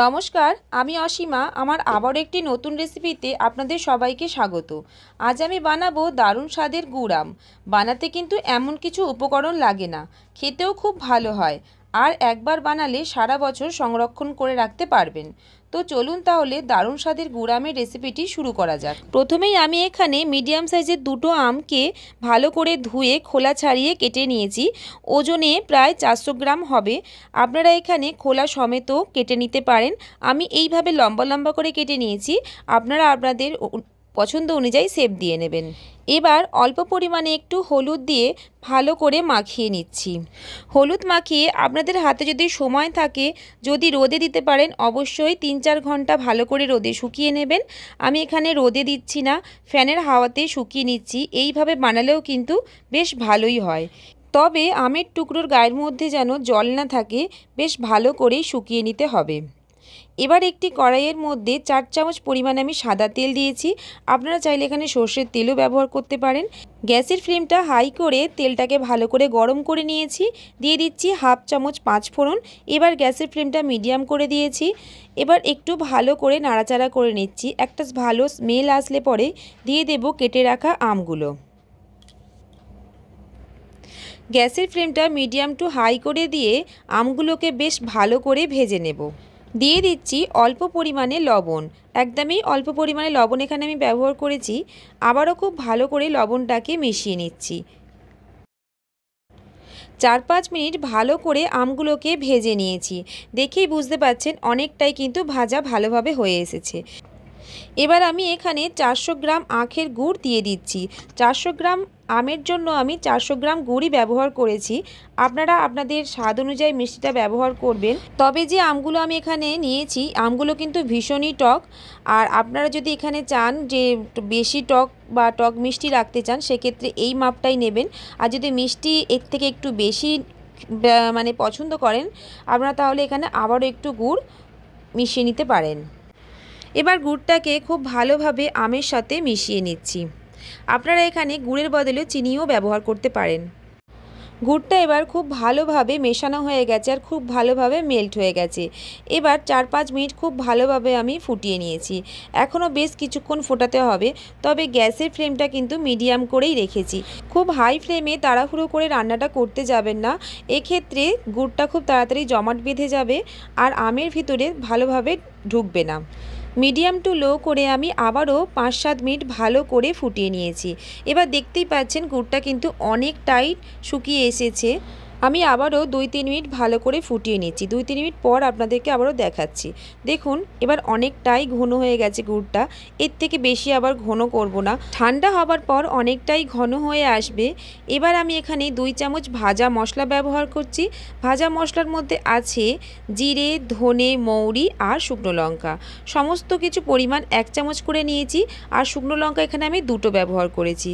নমস্কার আমি অসীমা আমার আবার একটি নতুন রেসিপিতে আপনাদের সবাইকে স্বাগত আজ আমি বানাবো দারুণ স্বাদের গুড়াম বানাতে কিন্তু এমন কিছু উপকরণ লাগে না খেতেও খুব ভালো হয় আর একবার বানালে সারা বছর সংরক্ষণ করে রাখতে পারবেন তো চলুন তাহলে দারুণ স্বাদের গুড়ামের রেসিপিটি শুরু করা যাক প্রথমেই আমি এখানে মিডিয়াম সাইজের দুটো আমকে ভালো করে ধুয়ে খোলা ছাড়িয়ে কেটে নিয়েছি ওজনে প্রায় চারশো গ্রাম হবে আপনারা এখানে খোলা সমেতও কেটে নিতে পারেন আমি এইভাবে লম্বা লম্বা করে কেটে নিয়েছি আপনারা আপনাদের পছন্দ অনুযায়ী সেপ দিয়ে নেবেন এবার অল্প পরিমাণে একটু হলুদ দিয়ে ভালো করে মাখিয়ে নিচ্ছি হলুদ মাখিয়ে আপনাদের হাতে যদি সময় থাকে যদি রোদে দিতে পারেন অবশ্যই তিন চার ঘন্টা ভালো করে রোদে শুকিয়ে নেবেন আমি এখানে রোদে দিচ্ছি না ফ্যানের হাওয়াতে শুকিয়ে নিচ্ছি এইভাবে বানালেও কিন্তু বেশ ভালোই হয় তবে আমের টুকরোর গায়ের মধ্যে যেন জল না থাকে বেশ ভালো করেই শুকিয়ে নিতে হবে এবার একটি কড়াইয়ের মধ্যে চার চামচ পরিমাণ আমি সাদা তেল দিয়েছি আপনারা চাইলে এখানে সর্ষের তেলও ব্যবহার করতে পারেন গ্যাসের ফ্লেমটা হাই করে তেলটাকে ভালো করে গরম করে নিয়েছি দিয়ে দিচ্ছি হাফ চামচ পাঁচ ফোড়ন এবার গ্যাসের ফ্লেমটা মিডিয়াম করে দিয়েছি এবার একটু ভালো করে নাড়াচাড়া করে নিচ্ছি একটা ভালো স্মেল আসলে পরে দিয়ে দেব কেটে রাখা আমগুলো গ্যাসের ফ্লেমটা মিডিয়াম টু হাই করে দিয়ে আমগুলোকে বেশ ভালো করে ভেজে নেব দিয়ে দিচ্ছি অল্প পরিমাণে লবণ একদমই অল্প পরিমাণে লবণ এখানে আমি ব্যবহার করেছি আবারও খুব ভালো করে লবণটাকে মিশিয়ে নিচ্ছি চার পাঁচ মিনিট ভালো করে আমগুলোকে ভেজে নিয়েছি দেখেই বুঝতে পাচ্ছেন অনেকটাই কিন্তু ভাজা ভালোভাবে হয়ে এসেছে এবার আমি এখানে চারশো গ্রাম আখের গুড় দিয়ে দিচ্ছি চারশো গ্রাম আমের জন্য আমি চারশো গ্রাম গুড়ি ব্যবহার করেছি আপনারা আপনাদের স্বাদ অনুযায়ী মিষ্টিটা ব্যবহার করবেন তবে যে আমগুলো আমি এখানে নিয়েছি আমগুলো কিন্তু ভীষণই টক আর আপনারা যদি এখানে চান যে বেশি টক বা টক মিষ্টি রাখতে চান সেক্ষেত্রে এই মাপটাই নেবেন আর যদি মিষ্টি এর থেকে একটু বেশি মানে পছন্দ করেন আপনারা তাহলে এখানে আবারও একটু গুড় মিশিয়ে নিতে পারেন এবার গুড়টাকে খুব ভালোভাবে আমের সাথে মিশিয়ে নিচ্ছি আপনারা এখানে গুড়ের বদলে চিনিও ব্যবহার করতে পারেন গুড়টা এবার খুব ভালোভাবে মেশানো হয়ে গেছে আর খুব ভালোভাবে মেল্ট হয়ে গেছে এবার চার পাঁচ মিনিট খুব ভালোভাবে আমি ফুটিয়ে নিয়েছি এখনও বেশ কিছুক্ষণ ফোটাতে হবে তবে গ্যাসের ফ্লেমটা কিন্তু মিডিয়াম করেই রেখেছি খুব হাই ফ্লেমে তাড়াহুড়ো করে রান্নাটা করতে যাবেন না এক্ষেত্রে গুড়টা খুব তাড়াতাড়ি জমাট বেঁধে যাবে আর আমের ভিতরে ভালোভাবে ঢুকবে না মিডিয়াম টু লো করে আমি আবারও পাঁচ সাত মিনিট ভালো করে ফুটিয়ে নিয়েছি এবার দেখতেই পাচ্ছেন গুড়টা কিন্তু অনেকটাই শুকিয়ে এসেছে আমি আবারও দুই তিন মিনিট ভালো করে ফুটিয়ে নিচ্ছি দুই তিন মিনিট পর আপনাদেরকে আবারও দেখাচ্ছি দেখুন এবার অনেকটাই ঘন হয়ে গেছে গুড়টা এর থেকে বেশি আবার ঘন করব না ঠান্ডা হবার পর অনেকটাই ঘন হয়ে আসবে এবার আমি এখানে দুই চামচ ভাজা মশলা ব্যবহার করছি ভাজা মশলার মধ্যে আছে জিরে ধনে মৌরি আর শুকনো লঙ্কা সমস্ত কিছু পরিমাণ এক চামচ করে নিয়েছি আর শুকনো লঙ্কা এখানে আমি দুটো ব্যবহার করেছি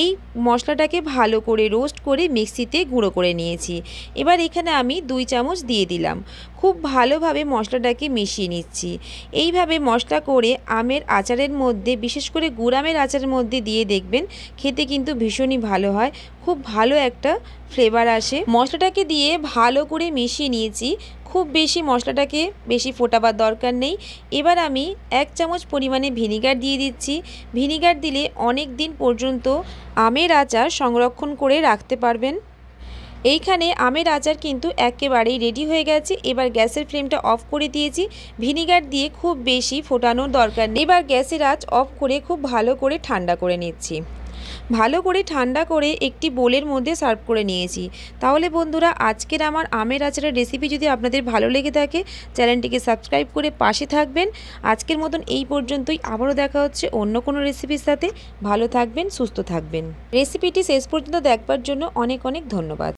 এই মশলাটাকে ভালো করে রোস্ট করে মিক্সিতে গুঁড়ো করে নিয়েছি এবার এখানে আমি দুই চামচ দিয়ে দিলাম খুব ভালোভাবে মশলাটাকে মিশিয়ে নিচ্ছি এইভাবে মশলা করে আমের আচারের মধ্যে বিশেষ করে গুড়ামের আচারের মধ্যে দিয়ে দেখবেন খেতে কিন্তু ভীষণই ভালো হয় খুব ভালো একটা ফ্লেভার আসে মশলাটাকে দিয়ে ভালো করে মিশিয়ে নিয়েছি খুব বেশি মশলাটাকে বেশি ফোটাবার দরকার নেই এবার আমি এক চামচ পরিমাণে ভিনিগার দিয়ে দিচ্ছি ভিনিগার দিলে অনেক দিন পর্যন্ত আমের আচার সংরক্ষণ করে রাখতে পারবেন এইখানে আমের আচার কিন্তু একেবারেই রেডি হয়ে গেছে এবার গ্যাসের ফ্লেমটা অফ করে দিয়েছি ভিনিগার দিয়ে খুব বেশি ফোটানোর দরকার নেই এবার গ্যাসের আঁচ অফ করে খুব ভালো করে ঠান্ডা করে নিচ্ছি ভালো করে ঠান্ডা করে একটি বোলের মধ্যে সার্ভ করে নিয়েছি তাহলে বন্ধুরা আজকের আমার আমের আচারের রেসিপি যদি আপনাদের ভালো লেগে থাকে চ্যানেলটিকে সাবস্ক্রাইব করে পাশে থাকবেন আজকের মতন এই পর্যন্তই আবারও দেখা হচ্ছে অন্য কোনো রেসিপির সাথে ভালো থাকবেন সুস্থ থাকবেন রেসিপিটি শেষ পর্যন্ত দেখবার জন্য অনেক অনেক ধন্যবাদ